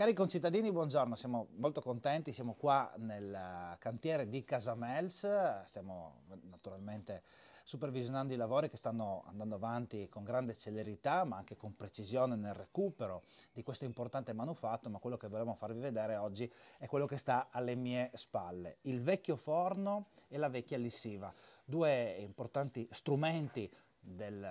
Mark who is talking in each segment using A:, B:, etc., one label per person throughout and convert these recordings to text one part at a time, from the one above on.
A: Cari concittadini, buongiorno, siamo molto contenti, siamo qua nel cantiere di Casamels, stiamo naturalmente supervisionando i lavori che stanno andando avanti con grande celerità ma anche con precisione nel recupero di questo importante manufatto, ma quello che volevamo farvi vedere oggi è quello che sta alle mie spalle, il vecchio forno e la vecchia lissiva, due importanti strumenti del,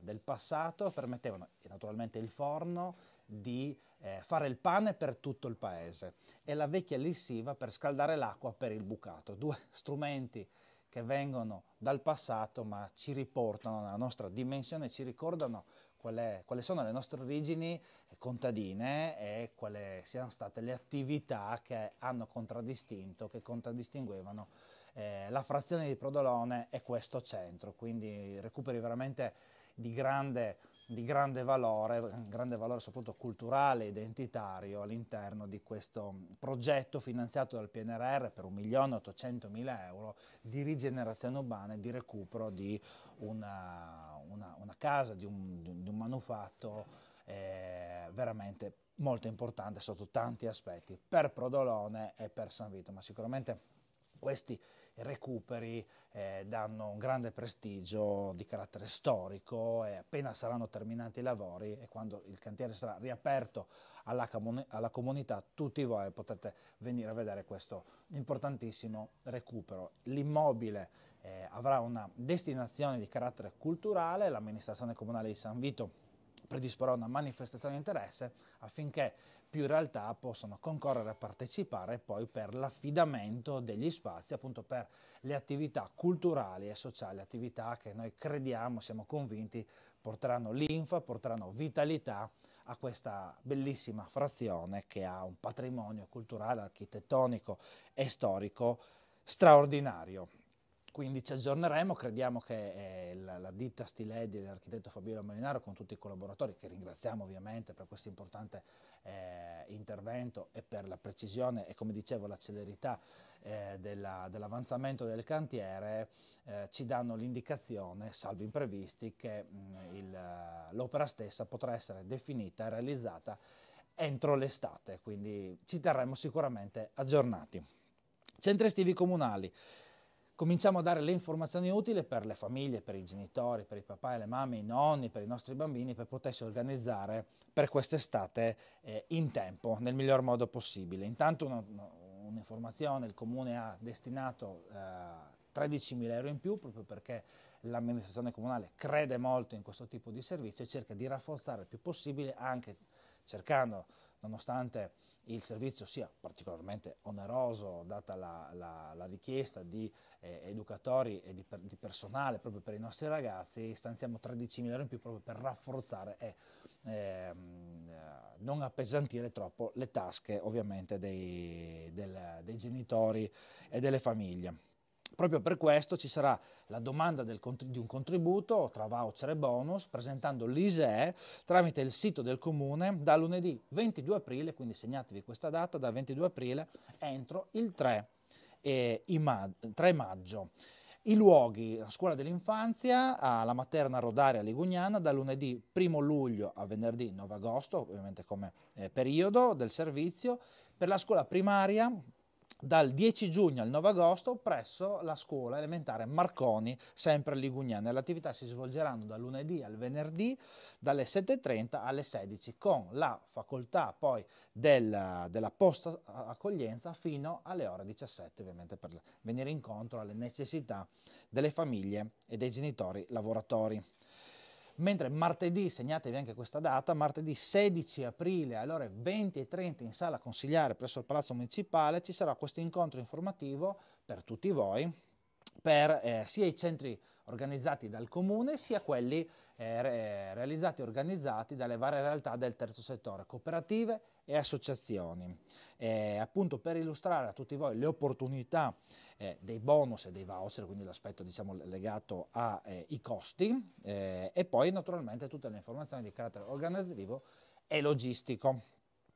A: del passato permettevano naturalmente il forno di eh, fare il pane per tutto il paese e la vecchia lissiva per scaldare l'acqua per il bucato, due strumenti che vengono dal passato ma ci riportano nella nostra dimensione, ci ricordano quali sono le nostre origini contadine e quali siano state le attività che hanno contraddistinto, che contraddistinguevano eh, la frazione di Prodolone e questo centro. Quindi recuperi veramente di grande di grande valore, grande valore soprattutto culturale e identitario all'interno di questo progetto finanziato dal PNRR per 1.800.000 euro di rigenerazione urbana e di recupero di una, una, una casa, di un, di un manufatto eh, veramente molto importante sotto tanti aspetti per Prodolone e per San Vito, ma sicuramente questi recuperi eh, danno un grande prestigio di carattere storico e appena saranno terminati i lavori e quando il cantiere sarà riaperto alla, comun alla comunità tutti voi potrete venire a vedere questo importantissimo recupero. L'immobile eh, avrà una destinazione di carattere culturale, l'amministrazione comunale di San Vito predisporrà una manifestazione di interesse affinché più realtà possono concorrere a partecipare poi per l'affidamento degli spazi, appunto per le attività culturali e sociali, attività che noi crediamo, siamo convinti, porteranno linfa, porteranno vitalità a questa bellissima frazione che ha un patrimonio culturale, architettonico e storico straordinario quindi ci aggiorneremo, crediamo che eh, la, la, ditta Stiledi dell'architetto Fabiola Molinaro con tutti i collaboratori, che ringraziamo ovviamente per questo importante eh, intervento e per la precisione e come dicevo la celerità eh, dell'avanzamento del cantiere, eh, ci danno l'indicazione, salvo imprevisti, che mm, l'opera stessa potrà essere definita e realizzata entro l'estate, quindi ci terremo sicuramente aggiornati. Centri estivi comunali cominciamo a dare le informazioni utili per le famiglie, per i genitori, per i papà e le mamme, i nonni, per i nostri bambini, per potersi organizzare per quest'estate eh, in tempo, nel miglior modo possibile. Intanto un'informazione, il comune ha destinato eh, 13.000 euro in più proprio perché l'amministrazione comunale crede molto in questo tipo di servizio e cerca di rafforzare il più possibile anche cercando, nonostante il servizio sia particolarmente oneroso, data la, la, la richiesta di eh, educatori e di, per, di, personale proprio per i nostri ragazzi, stanziamo 13 mila euro in più proprio per rafforzare e ehm, eh, non appesantire troppo le tasche ovviamente dei, del, dei genitori e delle famiglie. Proprio per questo ci sarà la domanda del, di un contributo tra voucher e bonus presentando l'ISEE tramite il sito del comune da lunedì 22 aprile, quindi segnatevi questa data, da 22 aprile entro il 3, eh, 3 maggio. I luoghi, la scuola dell'infanzia, alla materna Rodaria Ligugnana, da lunedì 1 luglio a venerdì 9 agosto, ovviamente come eh, periodo del servizio, per la scuola primaria dal 10 giugno al 9 agosto presso la scuola elementare Marconi, sempre a Ligugnana. Le attività si svolgeranno dal lunedì al venerdì dalle 7.30 alle 16 con la facoltà poi del, della posta accoglienza fino alle ore 17 ovviamente per venire incontro alle necessità delle famiglie e dei genitori lavoratori mentre martedì, segnatevi anche questa data, martedì 16 aprile alle ore 20.30 in sala consigliare presso il Palazzo Municipale ci sarà questo incontro informativo per tutti voi, per eh, sia i centri organizzati dal comune sia quelli eh, realizzati e organizzati dalle varie realtà del terzo settore, cooperative e associazioni, eh, appunto per illustrare a tutti voi le opportunità eh, dei bonus e dei voucher, quindi l'aspetto diciamo, legato ai eh, costi eh, e poi naturalmente tutte le informazioni di carattere organizzativo e logistico.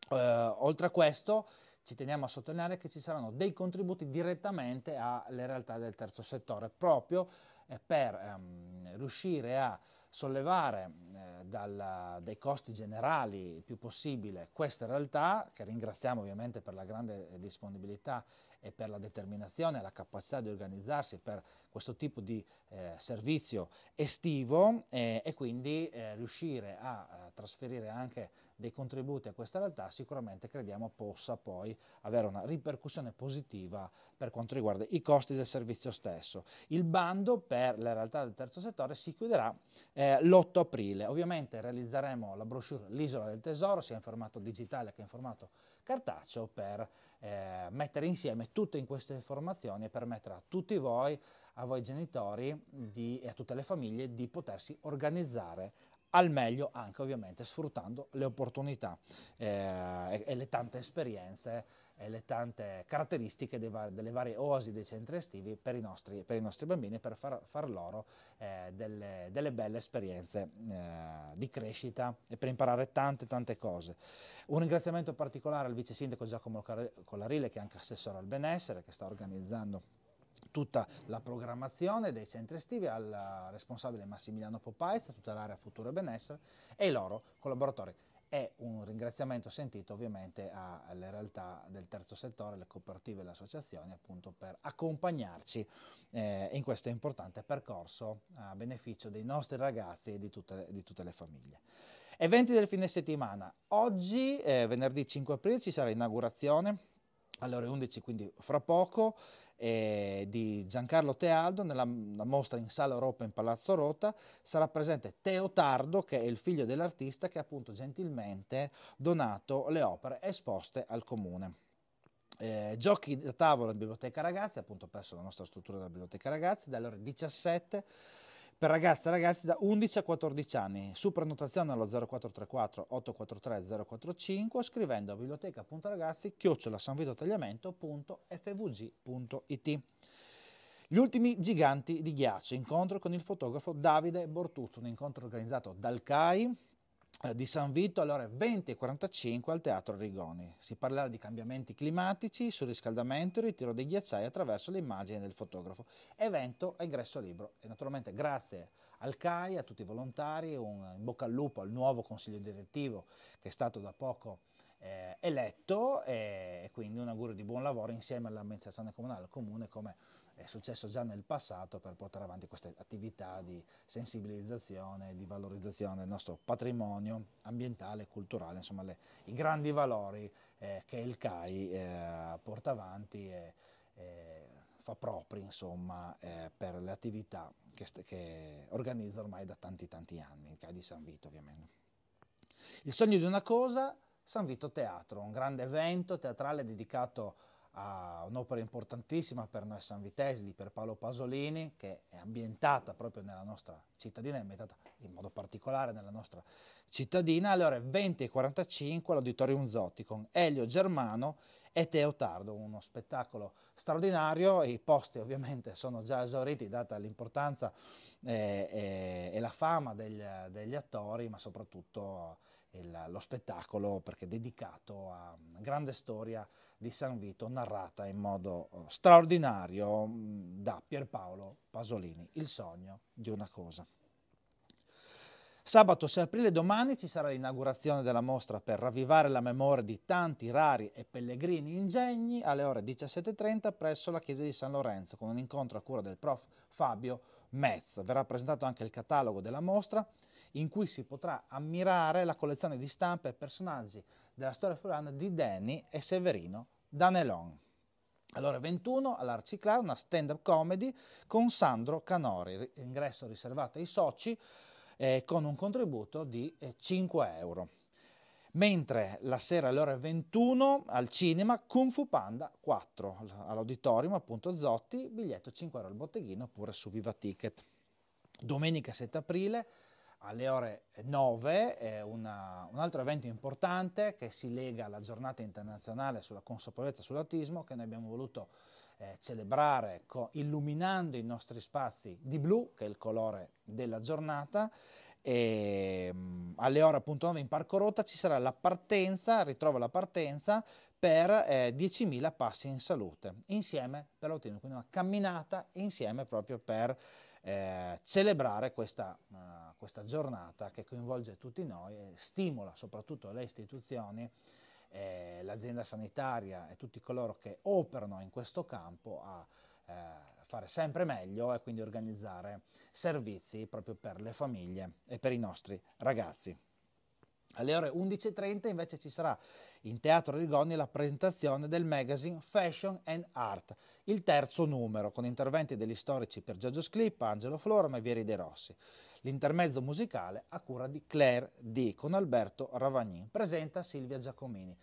A: Eh, oltre a questo ci teniamo a sottolineare che ci saranno dei contributi direttamente alle realtà del terzo settore proprio eh, per ehm, riuscire a sollevare dalla, dai costi generali il più possibile questa realtà, che ringraziamo ovviamente per la grande disponibilità e per la determinazione, e la capacità di organizzarsi per questo tipo di eh, servizio estivo eh, e quindi eh, riuscire a, a eh, trasferire anche dei contributi a questa realtà sicuramente crediamo possa poi avere una ripercussione positiva per quanto riguarda i costi del servizio stesso. Il bando per le realtà del terzo settore si chiuderà eh, l'8 aprile. Ovviamente realizzeremo la brochure L'isola del tesoro, sia in formato digitale che in formato cartaceo per eh, mettere insieme tutte in queste informazioni e permettere a tutti voi, a voi genitori di, e a tutte le famiglie di potersi organizzare al meglio anche ovviamente sfruttando le opportunità eh, e, e le tante esperienze eh, le tante caratteristiche var delle varie oasi dei centri estivi per i nostri, per i nostri bambini e per far, far loro eh, delle, delle, belle esperienze eh, di crescita e per imparare tante tante cose. Un ringraziamento particolare al vice sindaco Giacomo Collarile che è anche assessore al benessere che sta organizzando tutta la programmazione dei centri estivi al responsabile Massimiliano Popaiz, tutta l'area Futuro e Benessere e i loro collaboratori e un ringraziamento sentito ovviamente alle realtà del terzo settore, le cooperative e le associazioni appunto per accompagnarci eh, in questo importante percorso a beneficio dei nostri ragazzi e di tutte, di tutte le famiglie. Eventi del fine settimana. Oggi, eh, venerdì 5 aprile, ci sarà l'inaugurazione alle ore 11, quindi fra poco, eh, di Giancarlo Tealdo nella mostra in Sala Europa in Palazzo Rota sarà presente Teo Tardo che è il figlio dell'artista che ha appunto gentilmente donato le opere esposte al comune. Eh, giochi da tavolo in Biblioteca Ragazzi, appunto presso la nostra struttura della Biblioteca Ragazzi, dalle ore 17 per ragazze e ragazzi da 11 a 14 anni, su prenotazione allo 0434 843 045 scrivendo a biblioteca.ragazzi chiocciolasanvitotagliamento.fvg.it gli ultimi giganti di ghiaccio, incontro con il fotografo Davide Bortuzzo, un incontro organizzato dal CAI, eh, di San Vito alle ore 20.45 al Teatro Rigoni. Si parlerà di cambiamenti climatici, surriscaldamento e ritiro dei ghiacciai attraverso le immagini del fotografo. Evento a ingresso libero. E naturalmente grazie al CAI, a tutti i volontari, un in bocca al lupo al nuovo consiglio direttivo che è stato da poco eh, eletto eh, e quindi un augurio di buon lavoro insieme all'amministrazione comunale, al comune come è successo già nel passato per portare avanti queste attività di sensibilizzazione, di valorizzazione del nostro patrimonio ambientale, e culturale, insomma le, i grandi valori eh, che il CAI eh, porta avanti e eh, fa propri insomma, eh, per le attività che, che, organizza ormai da tanti tanti anni, il CAI di San Vito ovviamente. Il sogno di una cosa San Vito Teatro, un grande evento teatrale dedicato a un'opera importantissima per noi San Vitesi di Pierpaolo Pasolini che è ambientata proprio nella nostra cittadina, è ambientata in modo particolare nella nostra cittadina alle ore 20.45 all'Auditorium Zotti con Elio Germano e Teo Tardo, uno spettacolo straordinario, i posti ovviamente sono già esauriti data l'importanza eh, eh, e la fama degli, degli attori ma soprattutto il, lo spettacolo perché è dedicato a una grande storia di San Vito narrata in modo eh, straordinario mm, da Pierpaolo Pasolini, Il sogno di una cosa. Sabato 6 aprile domani ci sarà l'inaugurazione della mostra per ravvivare la memoria di tanti rari e pellegrini ingegni alle ore 17.30 presso la chiesa di San Lorenzo con un incontro a cura del prof Fabio Metz. Verrà presentato anche il catalogo della mostra in cui si potrà ammirare la collezione di stampe e personaggi della storia friulana di Danny e Severino Danelon. Allora 21 all'Arcicla, una stand-up comedy con Sandro Canori, ingresso riservato ai soci eh, con un contributo di eh, 5 euro. Mentre la sera alle ore 21 al cinema Kung Fu Panda 4 all'auditorium appunto Zotti, biglietto 5 euro al botteghino oppure su Viva Ticket. Domenica 7 aprile alle ore 9 una, un altro evento importante che si lega alla giornata internazionale sulla consapevolezza sull'autismo che noi abbiamo voluto eh, celebrare illuminando i nostri spazi di blu, che è il colore della giornata. E, ehm, mh, alle ore appunto 9 in Parco Rota ci sarà la partenza, ritrovo la partenza per eh, 10.000 passi in salute, insieme per l'autismo, quindi una camminata insieme proprio per eh, celebrare questa, uh, questa, giornata che coinvolge tutti noi e stimola soprattutto le istituzioni, eh, l'azienda sanitaria e tutti coloro che operano in questo campo a eh, fare sempre meglio e quindi organizzare servizi proprio per le famiglie e per i nostri ragazzi. Alle ore 11.30 invece ci sarà in Teatro Rigoni la presentazione del magazine Fashion and Art, il terzo numero, con interventi degli storici per Giorgio Sclippa, Angelo Florma e Vieri De Rossi. L'intermezzo musicale a cura di Claire D. con Alberto Ravagnin. Presenta Silvia Giacomini.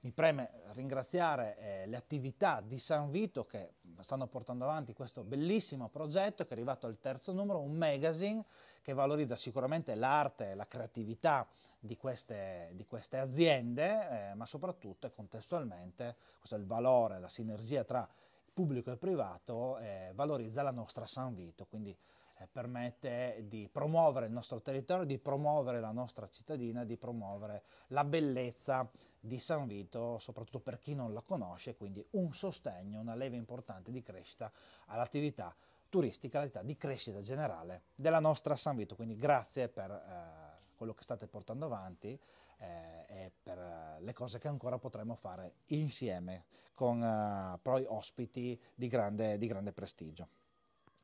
A: Mi preme ringraziare eh, le attività di San Vito che stanno portando avanti questo bellissimo progetto che è arrivato al terzo numero, un magazine che valorizza sicuramente l'arte e la creatività di queste, di queste aziende, eh, ma soprattutto e contestualmente questo è il valore, la sinergia tra pubblico e privato, eh, valorizza la nostra San Vito. Quindi eh, permette di promuovere il nostro territorio, di promuovere la nostra cittadina, di promuovere la bellezza di San Vito, soprattutto per chi non la conosce, quindi un sostegno, una leva importante di crescita all'attività turistica, all'attività di crescita generale della nostra San Vito. Quindi grazie per eh, quello che state portando avanti eh, e per eh, le cose che ancora potremo fare insieme con eh, poi ospiti di grande, di grande prestigio.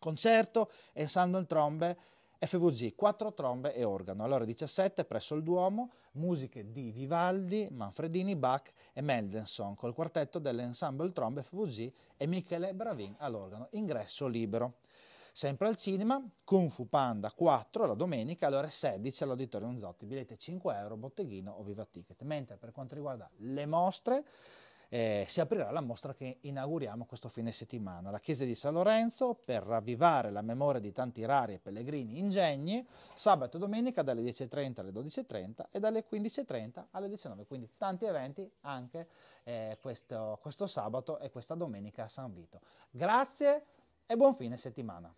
A: Concerto, Ensemble in Trombe, FVG, quattro trombe e organo. Allora 17 presso il Duomo, musiche di Vivaldi, Manfredini, Bach e Meldenson col quartetto dell'Ensemble Trombe FVG e Michele Bravin all'organo. Ingresso libero. Sempre al cinema, Kung Fu Panda 4 la domenica alle ore 16 all'Auditorium Zotti, biglietti 5 euro, botteghino o viva ticket. Mentre per quanto riguarda le mostre, eh, si aprirà la mostra che inauguriamo questo fine settimana. La chiesa di San Lorenzo per ravvivare la memoria di tanti rari e pellegrini ingegni, sabato e domenica dalle 10.30 alle 12.30 e dalle 15.30 alle 19.00. Quindi tanti eventi anche eh, questo, questo sabato e questa domenica a San Vito. Grazie e buon fine settimana.